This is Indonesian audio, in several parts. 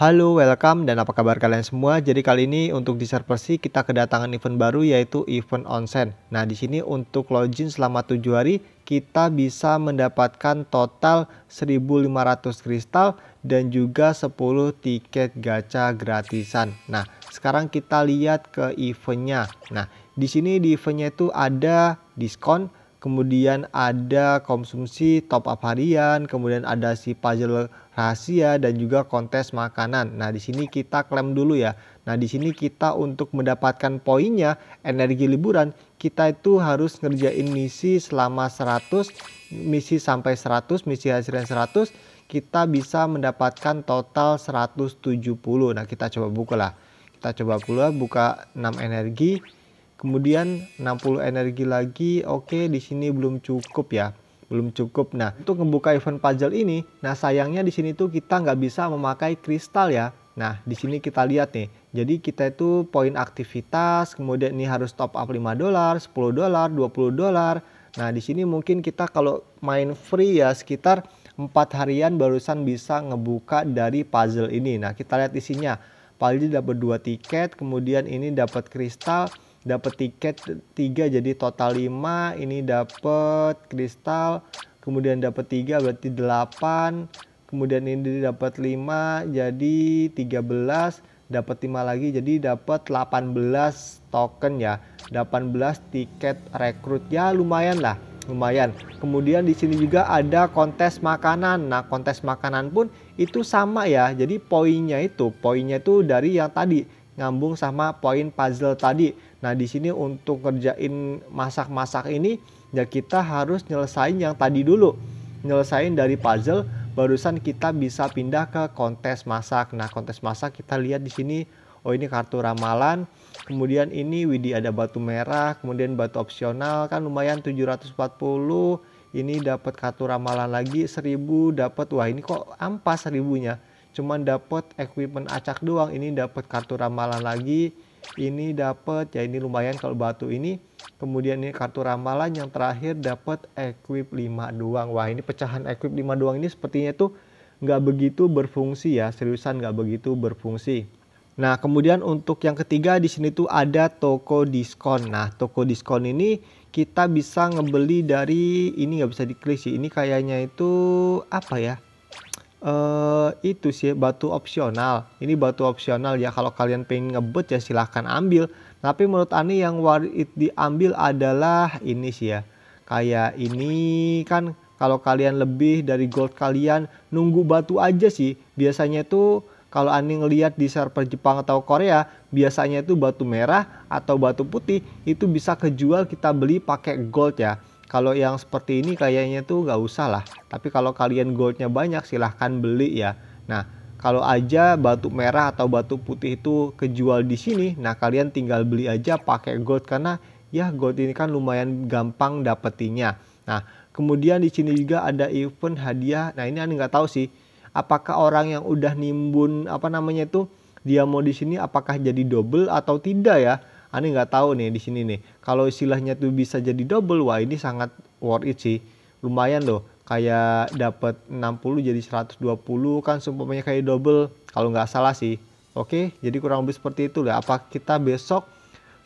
Halo, welcome dan apa kabar kalian semua? Jadi kali ini untuk di Serversi kita kedatangan event baru yaitu event onsen. Nah, di sini untuk login selama 7 hari kita bisa mendapatkan total 1500 kristal dan juga 10 tiket gacha gratisan. Nah, sekarang kita lihat ke eventnya. Nah, di sini di eventnya itu ada diskon kemudian ada konsumsi top up harian, kemudian ada si puzzle rahasia dan juga kontes makanan. Nah, di sini kita klaim dulu ya. Nah, di sini kita untuk mendapatkan poinnya energi liburan, kita itu harus ngerjain misi selama 100, misi sampai 100, misi hasilnya 100, kita bisa mendapatkan total 170. Nah, kita coba buka lah. Kita coba pula buka 6 energi Kemudian 60 energi lagi, oke di sini belum cukup ya belum cukup. Nah, untuk ngebuka event puzzle ini, nah sayangnya di sini tuh kita nggak bisa memakai kristal ya. Nah, di sini kita lihat nih. Jadi kita itu poin aktivitas, kemudian ini harus top up 5 dolar, 10 dolar, 20 dolar. Nah, di sini mungkin kita kalau main free ya sekitar 4 harian barusan bisa ngebuka dari puzzle ini. Nah, kita lihat isinya. Paling dapat dua tiket, kemudian ini dapat kristal, dapat tiket 3 jadi total 5 ini dapat kristal kemudian dapat 3 berarti 8 kemudian ini dapat 5 jadi 13 dapat 5 lagi jadi dapat 18 token ya 18 tiket rekrut ya lumayan lah lumayan kemudian di sini juga ada kontes makanan nah kontes makanan pun itu sama ya jadi poinnya itu poinnya itu dari yang tadi ngambung sama poin puzzle tadi Nah, di sini untuk kerjain masak-masak ini ya kita harus nyelesain yang tadi dulu. Nyelesain dari puzzle barusan kita bisa pindah ke kontes masak. Nah, kontes masak kita lihat di sini oh ini kartu ramalan. Kemudian ini Widi ada batu merah, kemudian batu opsional kan lumayan 740. Ini dapat kartu ramalan lagi 1000 dapat wah ini kok ampas 1000-nya. Cuman dapat equipment acak doang. Ini dapat kartu ramalan lagi ini dapat ya ini lumayan kalau batu ini kemudian ini kartu ramalan yang terakhir dapat equip 5 doang wah ini pecahan equip 5 doang ini sepertinya tuh nggak begitu berfungsi ya seriusan nggak begitu berfungsi Nah, kemudian untuk yang ketiga di sini tuh ada toko diskon. Nah, toko diskon ini kita bisa ngebeli dari ini nggak bisa diklik sih. Ini kayaknya itu apa ya? uh, itu sih batu opsional. Ini batu opsional ya kalau kalian pengen ngebet ya silahkan ambil. Tapi menurut Ani yang warit diambil adalah ini sih ya. Kayak ini kan kalau kalian lebih dari gold kalian nunggu batu aja sih. Biasanya tuh kalau Ani ngelihat di server Jepang atau Korea, biasanya itu batu merah atau batu putih itu bisa kejual kita beli pakai gold ya. Kalau yang seperti ini kayaknya tuh nggak usah lah. Tapi kalau kalian goldnya banyak silahkan beli ya. Nah kalau aja batu merah atau batu putih itu kejual di sini, nah kalian tinggal beli aja pakai gold karena ya gold ini kan lumayan gampang dapetinnya. Nah kemudian di sini juga ada event hadiah. Nah ini anda nggak tahu sih apakah orang yang udah nimbun apa namanya itu dia mau di sini apakah jadi double atau tidak ya. Ani nggak tahu nih di sini nih. Kalau istilahnya tuh bisa jadi double, wah ini sangat worth it sih. Lumayan loh, kayak dapat 60 jadi 120 kan seumpamanya kayak double kalau nggak salah sih. Oke, jadi kurang lebih seperti itu lah. Apa kita besok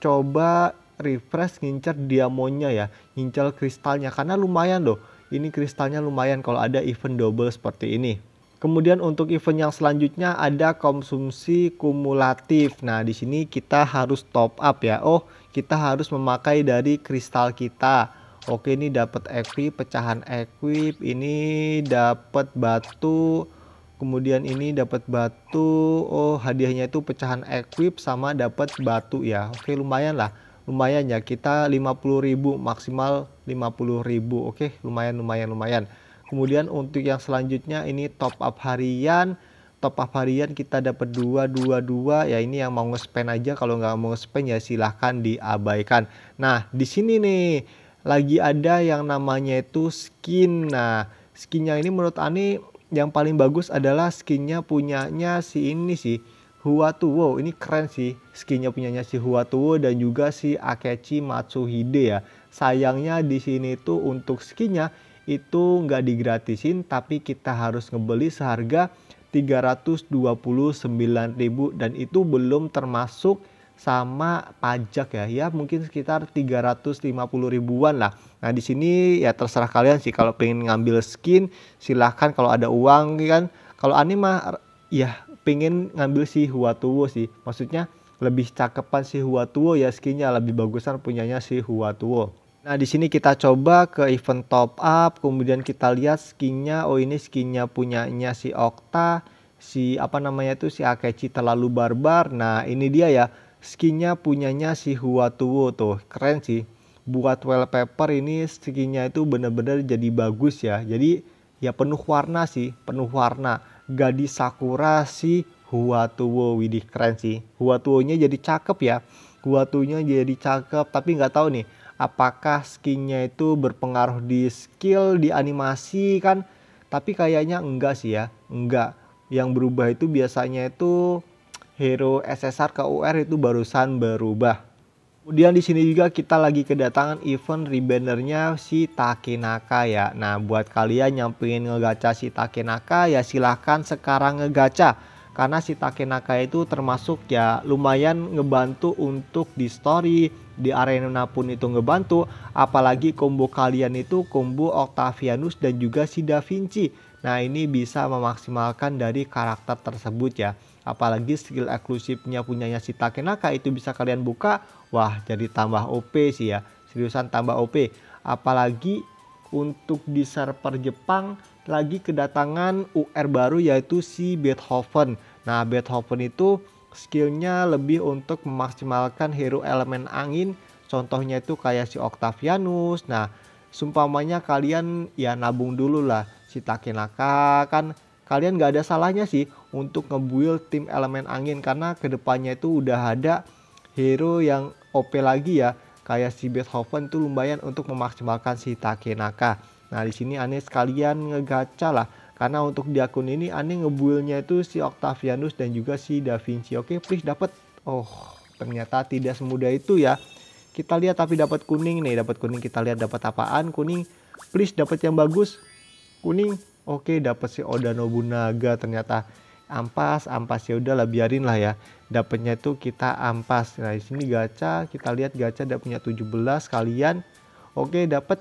coba refresh ngincer diamonnya ya, ngincer kristalnya karena lumayan loh. Ini kristalnya lumayan kalau ada event double seperti ini. Kemudian untuk event yang selanjutnya ada konsumsi kumulatif. Nah, di sini kita harus top up ya. Oh, kita harus memakai dari kristal kita. Oke, ini dapat equip, pecahan equip, ini dapat batu, kemudian ini dapat batu. Oh, hadiahnya itu pecahan equip sama dapat batu ya. Oke, lumayan lah. Lumayan ya, kita 50.000 maksimal 50.000. Oke, lumayan lumayan lumayan. Kemudian untuk yang selanjutnya ini top up harian. Top up harian kita dapat 222 ya ini yang mau nge-spend aja kalau nggak mau nge-spend ya silahkan diabaikan. Nah, di sini nih lagi ada yang namanya itu skin. Nah, skinnya ini menurut Ani yang paling bagus adalah skinnya punyanya si ini sih. Huatuo ini keren sih skinnya punyanya si Huatuo dan juga si Akechi Matsuhide ya. Sayangnya di sini tuh untuk skinnya itu nggak digratisin tapi kita harus ngebeli seharga 329.000 dan itu belum termasuk sama pajak ya ya mungkin sekitar 350 ribuan lah nah di sini ya terserah kalian sih kalau pengen ngambil skin silahkan kalau ada uang ya kan kalau anima ya pengen ngambil si Huatuo sih maksudnya lebih cakepan si Huatuo ya skinnya lebih bagusan punyanya si Huatuo Nah, di sini kita coba ke event top up, kemudian kita lihat skinnya. Oh, ini skinnya punyanya si Okta, si apa namanya itu si Akechi terlalu barbar. Nah, ini dia ya, skinnya punyanya si Huatuo tuh. Keren sih. Buat wallpaper ini skinnya itu bener-bener jadi bagus ya. Jadi ya penuh warna sih, penuh warna. Gadis Sakura si Huatuo, widih keren sih. Huatuonya jadi cakep ya. Huatuonya jadi cakep, tapi nggak tahu nih apakah skinnya itu berpengaruh di skill di animasi kan tapi kayaknya enggak sih ya enggak yang berubah itu biasanya itu hero SSR ke UR itu barusan berubah Kemudian di sini juga kita lagi kedatangan event rebannernya si Takenaka ya. Nah buat kalian yang pengen ngegacha si Takenaka ya silahkan sekarang ngegacha karena si Takenaka itu termasuk ya lumayan ngebantu untuk di story di arena pun itu ngebantu apalagi combo kalian itu combo Octavianus dan juga si Da Vinci nah ini bisa memaksimalkan dari karakter tersebut ya apalagi skill eksklusifnya punyanya si Takenaka itu bisa kalian buka wah jadi tambah OP sih ya seriusan tambah OP apalagi untuk di server Jepang lagi kedatangan UR baru yaitu si Beethoven. Nah Beethoven itu skillnya lebih untuk memaksimalkan hero elemen angin. Contohnya itu kayak si Octavianus. Nah sumpamanya kalian ya nabung dulu lah si Takenaka kan kalian nggak ada salahnya sih untuk ngebuild tim elemen angin karena kedepannya itu udah ada hero yang OP lagi ya kayak si Beethoven tuh lumayan untuk memaksimalkan si Takenaka. Nah di sini aneh sekalian ngegaca lah karena untuk di akun ini aneh ngebuilnya itu si Octavianus dan juga si Da Vinci. Oke, please dapat. Oh, ternyata tidak semudah itu ya. Kita lihat tapi dapat kuning nih, dapat kuning kita lihat dapat apaan? Kuning. Please dapat yang bagus. Kuning. Oke, dapat si Oda Nobunaga ternyata. Ampas, ampas ya udah lah biarin lah ya. Dapatnya itu kita ampas. Nah, di sini gacha, kita lihat gacha udah punya 17 kalian. Oke, dapat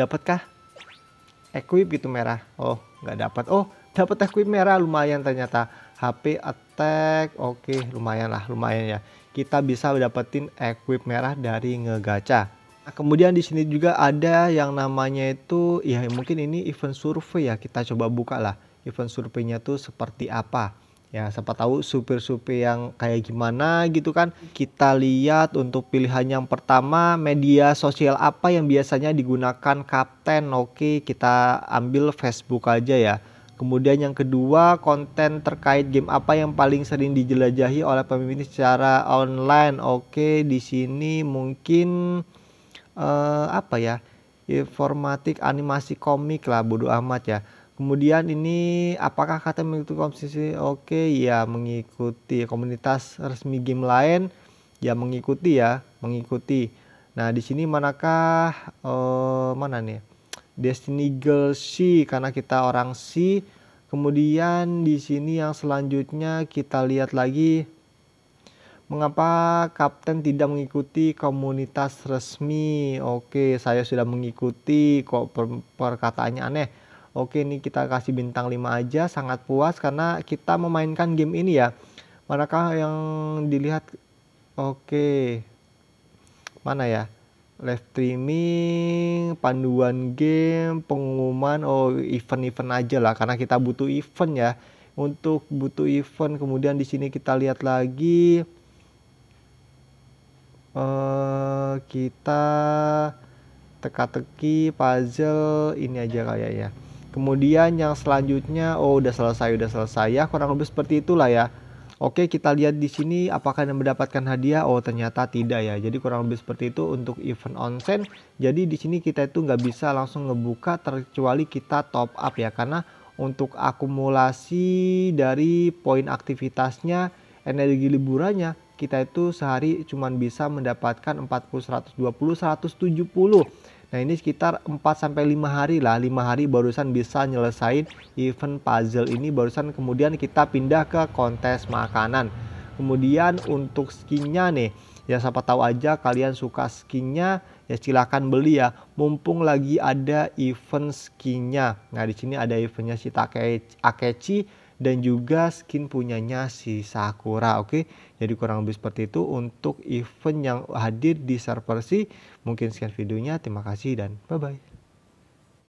dapatkah equip eh, gitu merah oh nggak dapat oh dapat equip merah lumayan ternyata HP attack oke lumayan lah lumayan ya kita bisa dapetin equip eh, merah dari ngegacha nah, kemudian di sini juga ada yang namanya itu ya mungkin ini event survei ya kita coba buka lah event surveinya tuh seperti apa ya siapa tahu supir-supir yang kayak gimana gitu kan kita lihat untuk pilihan yang pertama media sosial apa yang biasanya digunakan kapten oke kita ambil Facebook aja ya kemudian yang kedua konten terkait game apa yang paling sering dijelajahi oleh pemimpin secara online oke di sini mungkin eh, apa ya informatik animasi komik lah bodoh amat ya Kemudian ini apakah kata mengikuti komposisi? Oke, ya mengikuti komunitas resmi game lain ya mengikuti ya, mengikuti. Nah, di sini manakah eh, mana nih? Destiny Girl C karena kita orang C. Kemudian di sini yang selanjutnya kita lihat lagi mengapa kapten tidak mengikuti komunitas resmi. Oke, saya sudah mengikuti kok per perkataannya aneh Oke ini kita kasih bintang 5 aja sangat puas karena kita memainkan game ini ya. Manakah yang dilihat? Oke. Mana ya? Live streaming, panduan game, pengumuman, oh event-event aja lah karena kita butuh event ya. Untuk butuh event kemudian di sini kita lihat lagi uh, kita teka-teki puzzle ini aja kayaknya Kemudian yang selanjutnya, oh udah selesai, udah selesai ya, kurang lebih seperti itulah ya. Oke, kita lihat di sini apakah yang mendapatkan hadiah? Oh, ternyata tidak ya. Jadi kurang lebih seperti itu untuk event onsen. Jadi di sini kita itu nggak bisa langsung ngebuka terkecuali kita top up ya. Karena untuk akumulasi dari poin aktivitasnya, energi liburannya, kita itu sehari cuma bisa mendapatkan 40, 120, 170 Nah ini sekitar 4 sampai 5 hari lah, 5 hari barusan bisa nyelesain event puzzle ini barusan kemudian kita pindah ke kontes makanan. Kemudian untuk skinnya nih, ya siapa tahu aja kalian suka skinnya ya silahkan beli ya. Mumpung lagi ada event skinnya. Nah di sini ada eventnya si Take Akechi dan juga skin punyanya si Sakura oke okay? jadi kurang lebih seperti itu untuk event yang hadir di server si mungkin sekian videonya terima kasih dan bye bye